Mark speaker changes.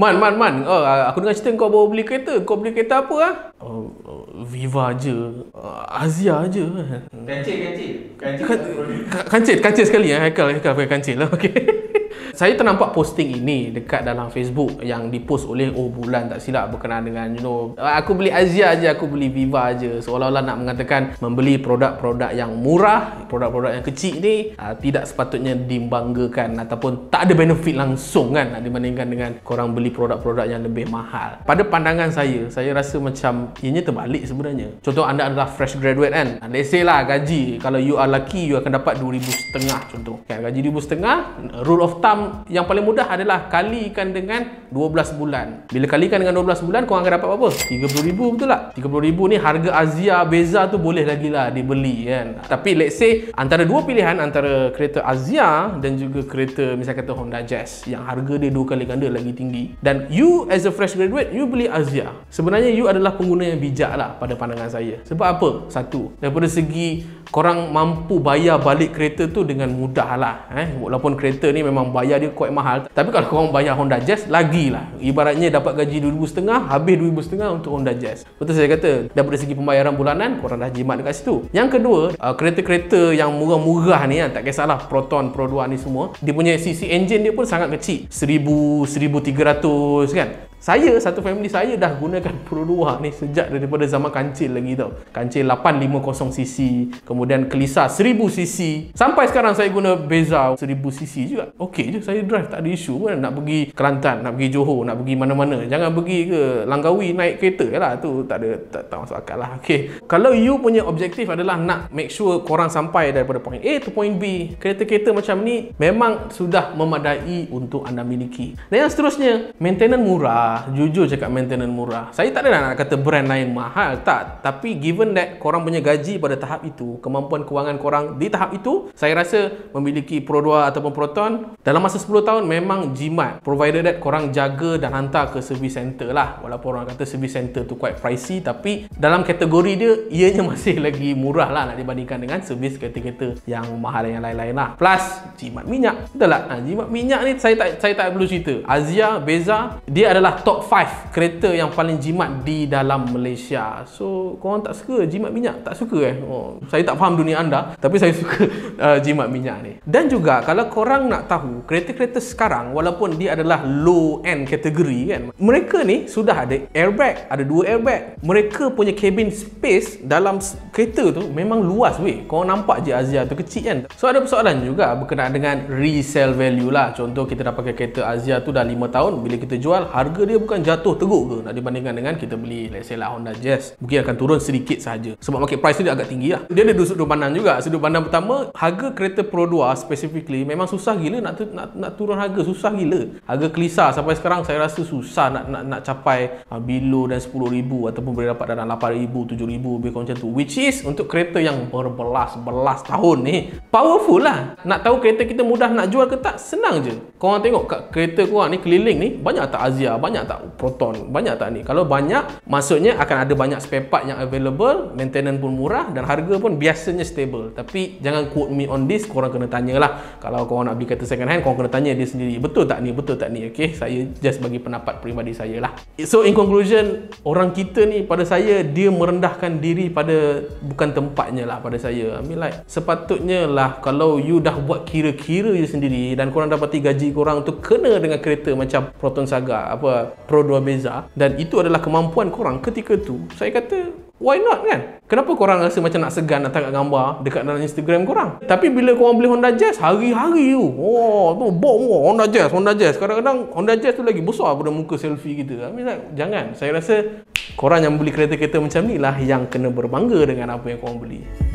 Speaker 1: Man, man, man. Oh, ah, aku dengar cerita kau baru beli kereta. Kau beli kereta apa ah? Uh, Viva je. Uh, ah, Azia je. Kancil, kancil. Kancil. Kancil, kancil sekali eh. Haikal, haikal pakai kancil lah. Okey. Saya ternampak posting ini dekat dalam Facebook yang dipost oleh Oh Bulan tak silap berkenaan dengan you know aku beli Azia aja aku beli Viva aja seolah-olah nak mengatakan membeli produk-produk yang murah, produk-produk yang kecil ni uh, tidak sepatutnya dibanggakan ataupun tak ada benefit langsung kan ah, dibandingkan dengan korang beli produk-produk yang lebih mahal. Pada pandangan saya, saya rasa macam ianya terbalik sebenarnya. Contoh anda adalah fresh graduate kan. anda ah, say lah gaji kalau you are lucky you akan dapat 2000 setengah contoh. Kan gaji 2000 setengah rule of thumb yang paling mudah adalah kalikan dengan 12 bulan. Bila kalikan dengan 12 bulan, kau akan dapat apa? 30,000 betul tak? 30,000 ni harga Azia Beza tu boleh lagi lah dibeli kan. Tapi let's say antara dua pilihan antara kereta Azia dan juga kereta misalnya kata Honda Jazz yang harga dia dua kali ganda lagi tinggi. Dan you as a fresh graduate, you beli Azia. Sebenarnya you adalah pengguna yang bijak lah pada pandangan saya. Sebab apa? Satu, daripada segi korang mampu bayar balik kereta tu dengan mudah lah. Eh? Walaupun kereta ni memang bayar bayar dia quite mahal tapi kalau korang bayar Honda Jazz lagi lah ibaratnya dapat gaji RM2,500 habis RM2,500 untuk Honda Jazz betul saya kata daripada segi pembayaran bulanan korang dah jimat dekat situ yang kedua uh, kereta-kereta yang murah-murah ni ah, tak kisahlah Proton, Pro 2 ni semua dia punya CC engine dia pun sangat kecil 1000 1300 kan saya, satu family saya dah gunakan Pro 2 ni sejak daripada zaman kancil lagi tau. Kancil 850cc, kemudian Kelisa 1000cc. Sampai sekarang saya guna Beza 1000cc juga. Okey je, saya drive tak ada isu pun. Nak pergi Kelantan, nak pergi Johor, nak pergi mana-mana. Jangan pergi ke Langkawi naik kereta je lah. Tu tak ada, tak, tak masuk akal lah. Okay. Kalau you punya objektif adalah nak make sure korang sampai daripada point A to point B, kereta-kereta macam ni memang sudah memadai untuk anda miliki. Dan yang seterusnya, maintenance murah murah jujur cakap maintenance murah saya tak ada nak kata brand lain mahal tak tapi given that korang punya gaji pada tahap itu kemampuan kewangan korang di tahap itu saya rasa memiliki Pro 2 ataupun Proton dalam masa 10 tahun memang jimat provider that korang jaga dan hantar ke service centre lah walaupun orang kata service centre tu quite pricey tapi dalam kategori dia ianya masih lagi murah lah nak dibandingkan dengan service kereta-kereta yang mahal yang lain-lain lah plus jimat minyak betul tak? Ha, jimat minyak ni saya tak saya tak perlu cerita Azia, Beza dia adalah top 5 kereta yang paling jimat di dalam Malaysia. So, korang tak suka jimat minyak? Tak suka eh? Oh, saya tak faham dunia anda, tapi saya suka uh, jimat minyak ni. Dan juga, kalau korang nak tahu, kereta-kereta sekarang, walaupun dia adalah low-end kategori kan, mereka ni sudah ada airbag, ada dua airbag. Mereka punya cabin space dalam kereta tu memang luas weh. Korang nampak je Azia tu kecil kan? So, ada persoalan juga berkenaan dengan resale value lah. Contoh, kita dah pakai kereta Azia tu dah 5 tahun. Bila kita jual, harga dia bukan jatuh teruk ke nak dibandingkan dengan kita beli let's say lah Honda Jazz mungkin akan turun sedikit saja sebab market price dia agak tinggi lah dia ada sudut pandang juga sudut pandang pertama harga kereta Pro 2 specifically memang susah gila nak, tu, nak, nak turun harga susah gila harga kelisa sampai sekarang saya rasa susah nak nak, nak capai uh, below dan 10,000 ataupun boleh dapat dalam 8,000 7,000 lebih kurang macam tu which is untuk kereta yang berbelas-belas tahun ni powerful lah nak tahu kereta kita mudah nak jual ke tak senang je korang tengok kat kereta korang ni keliling ni banyak tak Azia banyak banyak tak proton banyak tak ni kalau banyak maksudnya akan ada banyak spare part yang available maintenance pun murah dan harga pun biasanya stable tapi jangan quote me on this korang kena tanya lah. kalau korang nak beli kereta second hand korang kena tanya dia sendiri betul tak ni betul tak ni ok saya just bagi pendapat peribadi saya lah so in conclusion orang kita ni pada saya dia merendahkan diri pada bukan tempatnya lah pada saya I mean like sepatutnya lah kalau you dah buat kira-kira you sendiri dan korang dapat gaji korang tu kena dengan kereta macam Proton Saga apa Pro dua Beza dan itu adalah kemampuan korang ketika tu, saya kata why not kan? Kenapa korang rasa macam nak segan nak tangkap gambar dekat dalam Instagram korang? Tapi bila korang beli Honda Jazz, hari-hari tu, oh, tu bom, oh, Honda Jazz, Honda Jazz. Kadang-kadang Honda Jazz tu lagi besar pada muka selfie kita. Tapi jangan. Saya rasa korang yang beli kereta-kereta macam ni lah yang kena berbangga dengan apa yang korang beli.